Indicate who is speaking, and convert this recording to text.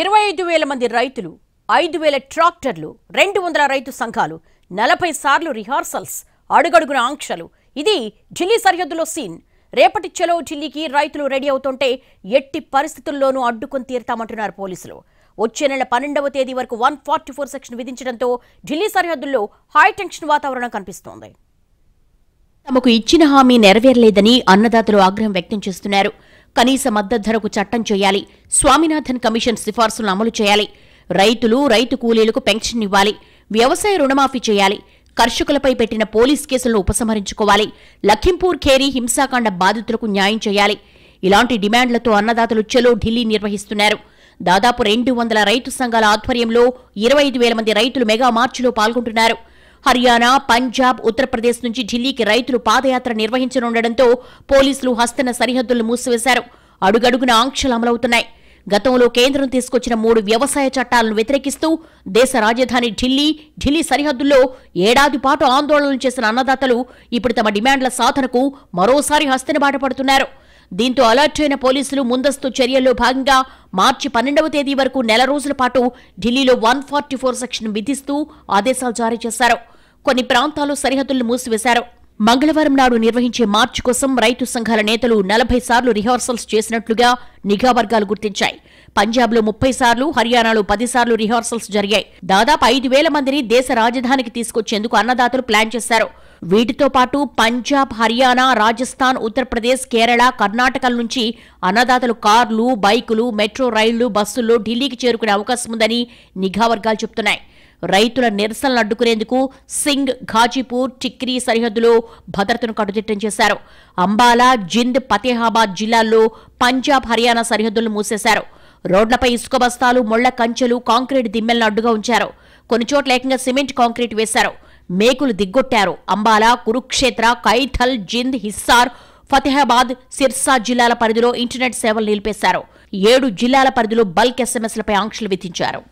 Speaker 1: ఇరవై ఐదు వేల మంది రైతులు ఐదు వేల ట్రాక్టర్లు రెండు వందల రైతు సంఘాలు నలభై సార్లు రిహార్సల్స్ అడుగడుగున ఆంక్షలు ఇది ఢిల్లీ సరిహద్దులో సీన్ రేపటి చెలో ఢిల్లీకి రైతులు రెడీ అవుతుంటే ఎట్టి పరిస్థితుల్లోనూ అడ్డుకొని తీరుతామంటున్నారు పోలీసులు వచ్చే నెల పన్నెండవ తేదీ వరకు వన్ ఫార్టీ ఫోర్ సెక్షన్ విధించడంతో ఢిల్లీ సరిహద్దుల్లో హై టెన్షన్ వాతావరణం కనిపిస్తోంది తమకు ఇచ్చిన హామీ నెరవేరలేదని అన్నదాతలు ఆగ్రహం వ్యక్తం చేస్తున్నారు కనీస మద్దతు ధరకు చట్టం చేయాలి స్వామినాథన్ కమిషన్ సిఫార్సులను అమలు చేయాలి రైతులు రైతు కూలీలకు పెన్షన్ ఇవ్వాలి వ్యవసాయ రుణమాఫీ చేయాలి కర్షకులపై పెట్టిన పోలీస్ కేసులను ఉపసంహరించుకోవాలి లఖింపూర్ ఖేరీ హింసాకాండ బాధితులకు న్యాయం చేయాలి ఇలాంటి డిమాండ్లతో అన్నదాతలు చెలో ఢిల్లీ నిర్వహిస్తున్నారు దాదాపు రెండు వందల రైతు సంఘాల ఆధ్వర్యంలో ఇరవై ఐదు వేల మంది రైతులు మెగా మార్చిలో పాల్గొంటున్నారు హర్యానా పంజాబ్ ఉత్తరప్రదేశ్ నుంచి ఢిల్లీకి రైతులు పాదయాత్ర నిర్వహించనుండటంతో పోలీసులు హస్తన సరిహద్దులను మూసివేశారు అడుగడుగున ఆంక్షలు అమలవుతున్నాయి గతంలో కేంద్రం తీసుకొచ్చిన మూడు వ్యవసాయ చట్టాలను వ్యతిరేకిస్తూ దేశ రాజధాని ఢిల్లీ ఢిల్లీ సరిహద్దుల్లో ఏడాది పాటు ఆందోళనలు చేసిన అన్నదాతలు ఇప్పుడు తమ డిమాండ్ల సాధనకు మరోసారి హస్తనబాట పడుతున్నారు దీంతో అలర్ట్ అయిన పోలీసులు ముందస్తు చర్యల్లో భాగంగా మార్చి పన్నెండవ తేదీ వరకు నెల రోజుల పాటు ఢిల్లీలో వన్ ఫార్టీ ఫోర్ సెక్షన్ విధిస్తూ ఆదేశాలు జారీ చేశారు కొన్ని ప్రాంతాలు సరిహద్దులను మూసివేశారు మంగళవారం నాడు నిర్వహించే మార్చ్ కోసం రైతు సంఘాల నేతలు నలభై సార్లు రిహార్సల్స్ చేసినట్లుగా నిఘా వర్గాలు గుర్తించాయి పంజాబ్లో ముప్పై సార్లు హర్యానాలో సార్లు రిహార్సల్స్ జరిగాయి దాదాపు ఐదు వేల మందిని దేశ రాజధానికి తీసుకొచ్చేందుకు అన్నదాతలు ప్లాన్ చేశారు వీటితో పాటు పంజాబ్ హర్యానా రాజస్థాన్ ఉత్తరప్రదేశ్ కేరళ కర్ణాటకల నుంచి అన్నదాతలు కార్లు బైకులు మెట్రో రైళ్లు బస్సుల్లో ఢిల్లీకి చేరుకునే అవకాశం ఉందని నిఘా వర్గాలు చెబుతున్నాయి రైతుల నిరసనలు అడ్డుకునేందుకు సింగ్ ఘాజీపూర్ టిక్రీ సరిహద్దులో భద్రతను కట్టుదిట్టం చేశారు అంబాలా జింద్ ఫతేహాబాద్ జిల్లాల్లో పంజాబ్ హర్యానా సరిహద్దులను మూసేశారు రోడ్లపై ఇసుక బస్తాలు మొళ్ల కంచెలు కాంక్రీట్ దిమ్మెలను అడ్డుగా ఉంచారు కొన్ని చోట్ల ఏకంగా సిమెంట్ కాంక్రీట్ వేశారు మేకులు దిగ్గొట్టారు అంబాలా కురుక్షేత్ర కైథల్ జింద్ హిస్సార్ ఫతేహాబాద్ సిర్సా జిల్లాల పరిధిలో ఇంటర్నెట్ సేవలు నిలిపేశారు ఏడు జిల్లాల పరిధిలో బల్క్ ఎస్ఎంఎస్లపై ఆంక్షలు విధించారు